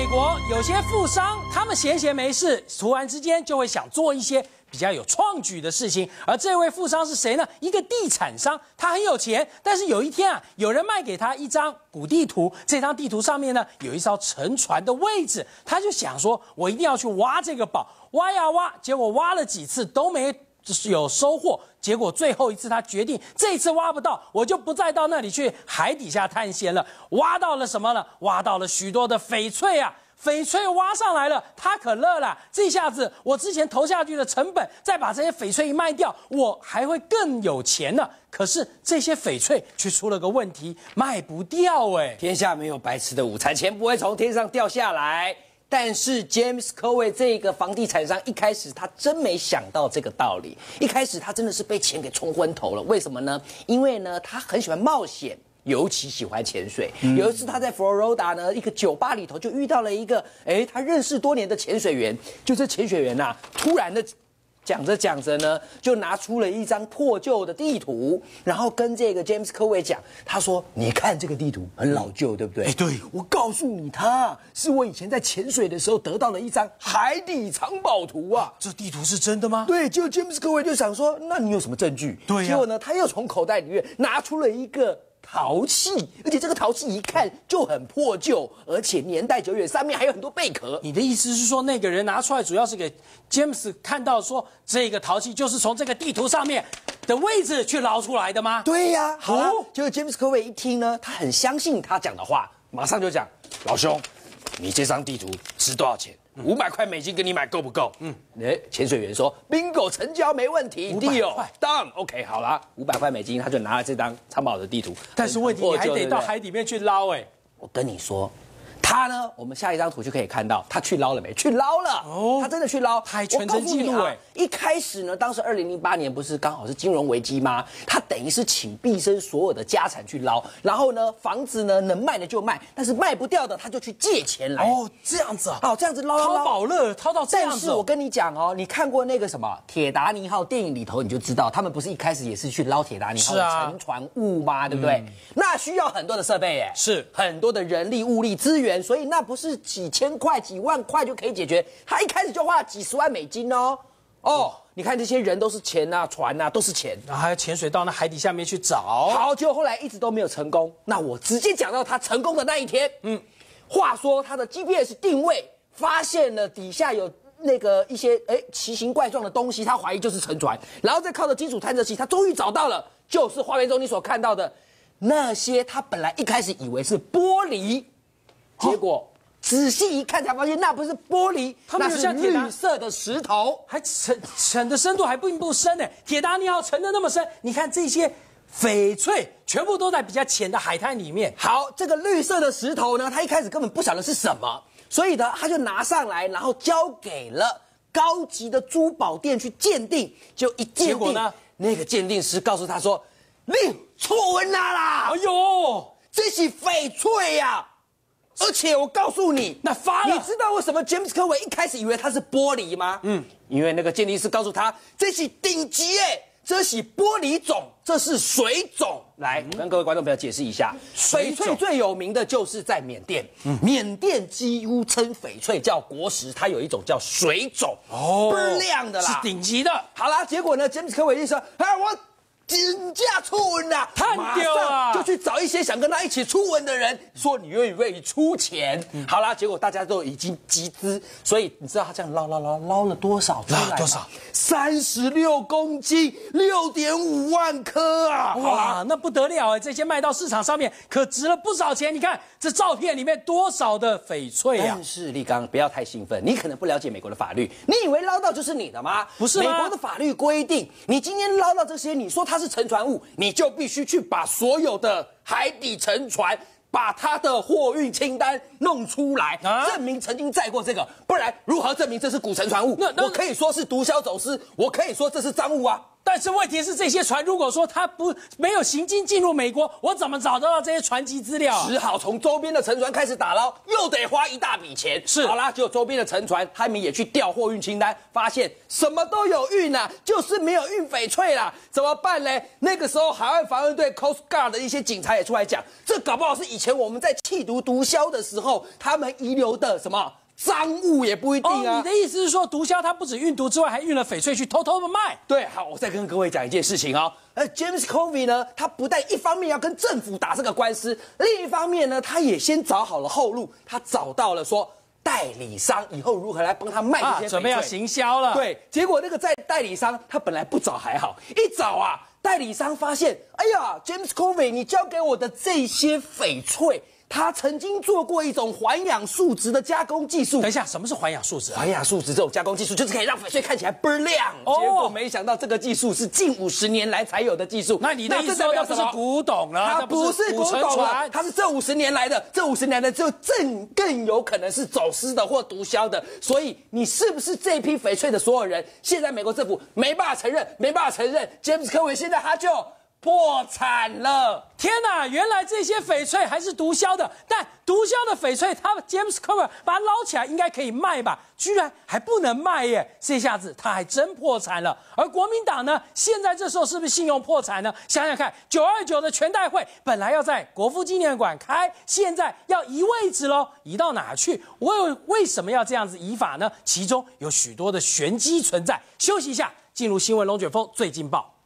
美国有些富商，他们闲闲没事，突然之间就会想做一些比较有创举的事情。而这位富商是谁呢？一个地产商，他很有钱。但是有一天啊，有人卖给他一张古地图，这张地图上面呢有一艘沉船的位置，他就想说：“我一定要去挖这个宝。”挖呀挖，结果挖了几次都没。就是有收获，结果最后一次他决定，这次挖不到，我就不再到那里去海底下探险了。挖到了什么呢？挖到了许多的翡翠啊！翡翠挖上来了，他可乐了。这下子我之前投下去的成本，再把这些翡翠一卖掉，我还会更有钱呢。可是这些翡翠却出了个问题，卖不掉哎！天下没有白吃的午餐，钱不会从天上掉下来。但是 James Covey 这个房地产商一开始他真没想到这个道理，一开始他真的是被钱给冲昏头了。为什么呢？因为呢他很喜欢冒险，尤其喜欢潜水。有一次他在 Florida 呢一个酒吧里头就遇到了一个，哎，他认识多年的潜水员，就这潜水员呐，突然的。讲着讲着呢，就拿出了一张破旧的地图，然后跟这个 James 科威讲，他说：“你看这个地图很老旧，对不对？”哎，对，我告诉你，他是我以前在潜水的时候得到了一张海底藏宝图啊！这地图是真的吗？对，就 James 科威就想说：“那你有什么证据？”对，结果呢，他又从口袋里面拿出了一个。陶器，而且这个陶器一看就很破旧，而且年代久远，上面还有很多贝壳。你的意思是说，那个人拿出来主要是给 James 看到，说这个陶器就是从这个地图上面的位置去捞出来的吗？对呀。好，就是 James 各位一听呢，他很相信他讲的话，马上就讲，老兄，你这张地图值多少钱？五百块美金给你买够不够？嗯，哎，潜水员说 bingo 成交没问题 d 有当 o k 好了，五百块美金他就拿了这张藏宝的地图，但是问题你还得到海里面去捞哎，我跟你说。他呢？我们下一张图就可以看到他去捞了没？去捞了哦，他真的去捞，还全程记录哎。一开始呢，当时二零零八年不是刚好是金融危机吗？他等于是请毕生所有的家产去捞，然后呢，房子呢能卖的就卖，但是卖不掉的他就去借钱来哦，这样子啊，哦，这样子捞捞。淘宝乐淘到这样子。但是我跟你讲哦，你看过那个什么《铁达尼号》电影里头，你就知道他们不是一开始也是去捞铁达尼号沉船物吗？对不对？那需要很多的设备耶，是很多的人力物力资源。所以那不是几千块、几万块就可以解决？他一开始就花了几十万美金哦。哦，你看这些人都是钱呐、船呐，都是钱，然后还要潜水到那海底下面去找。好，结果后来一直都没有成功。那我直接讲到他成功的那一天。嗯，话说他的 GPS 定位发现了底下有那个一些哎奇形怪状的东西，他怀疑就是沉船，然后再靠着金属探测器，他终于找到了，就是画面中你所看到的那些。他本来一开始以为是玻璃。结果仔细一看才发现，那不是玻璃，那是像绿色的石头，还沉沉的深度还并不深呢。铁达尼号沉的那么深，你看这些翡翠全部都在比较浅的海滩里面。好，这个绿色的石头呢，他一开始根本不晓得是什么，所以呢，他就拿上来，然后交给了高级的珠宝店去鉴定。就一结果呢，那个鉴定师告诉他说：“你错闻啦啦！哎呦，这是翡翠呀！”而且我告诉你，那发了，你知道为什么詹姆斯科维一开始以为它是玻璃吗？嗯，因为那个鉴定师告诉他这是顶级哎，这是玻璃种，这是水种。来跟各位观众朋友解释一下，翡翠最有名的就是在缅甸，缅甸几乎称翡翠叫国石，它有一种叫水种，哦，不亮的啦，是顶级的。好啦，结果呢，詹姆斯科维就说哎，我。金价出吻呐，马上就去找一些想跟他一起出文的人，说你愿意愿意出钱。好啦，结果大家都已经集资，所以你知道他这样捞捞捞捞了多少出来？多少？三十六公斤，六点五万颗啊！哇，那不得了哎！这些卖到市场上面可值了不少钱。你看这照片里面多少的翡翠啊！但是立刚不要太兴奋，你可能不了解美国的法律，你以为捞到就是你的吗？不是，美国的法律规定，你今天捞到这些，你说他。是沉船物，你就必须去把所有的海底沉船，把它的货运清单弄出来，证明曾经载过这个，不然如何证明这是古沉船物？我可以说是毒枭走私，我可以说这是赃物啊。但是问题是，这些船如果说它不没有行经进入美国，我怎么找到这些船籍资料？只好从周边的沉船开始打捞，又得花一大笔钱。是，好啦，就周边的沉船，他们也去调货运清单，发现什么都有运啊，就是没有运翡翠啦，怎么办呢？那个时候，海岸防卫队 Coast Guard 的一些警察也出来讲，这搞不好是以前我们在缉毒毒枭的时候，他们遗留的什么？赃物也不一定啊！你的意思是说，毒枭他不止运毒之外，还运了翡翠去偷偷的卖？对，好，我再跟各位讲一件事情哦。那 James c o v e y 呢？他不但一方面要跟政府打这个官司，另一方面呢，他也先找好了后路，他找到了说代理商以后如何来帮他卖这些翡么样行销了？对，结果那个在代理商他本来不找还好，一找啊，代理商发现，哎呀，James c o v e y 你交给我的这些翡翠。他曾经做过一种环氧树脂的加工技术。等一下，什么是环氧树脂？环氧树脂这种加工技术，就是可以让翡翠看起来倍儿亮。结果没想到，这个技术是近五十年来才有的技术。那你的意思说，不是古董了？它不是古董了，它是这五十年来的。这五十年的就更更有可能是走私的或毒枭的。所以，你是不是这批翡翠的所有人？现在美国政府没办法承认，没办法承认。James 科维现在他就。破产了！天哪，原来这些翡翠还是毒枭的。但毒枭的翡翠，他 James Cooper 把它捞起来，应该可以卖吧？居然还不能卖耶！这下子他还真破产了。而国民党呢，现在这时候是不是信用破产呢？想想看，九二九的全代会本来要在国父纪念馆开，现在要移位置喽，移到哪去？我为什么要这样子移法呢？其中有许多的玄机存在。休息一下，进入新闻龙卷风最劲爆。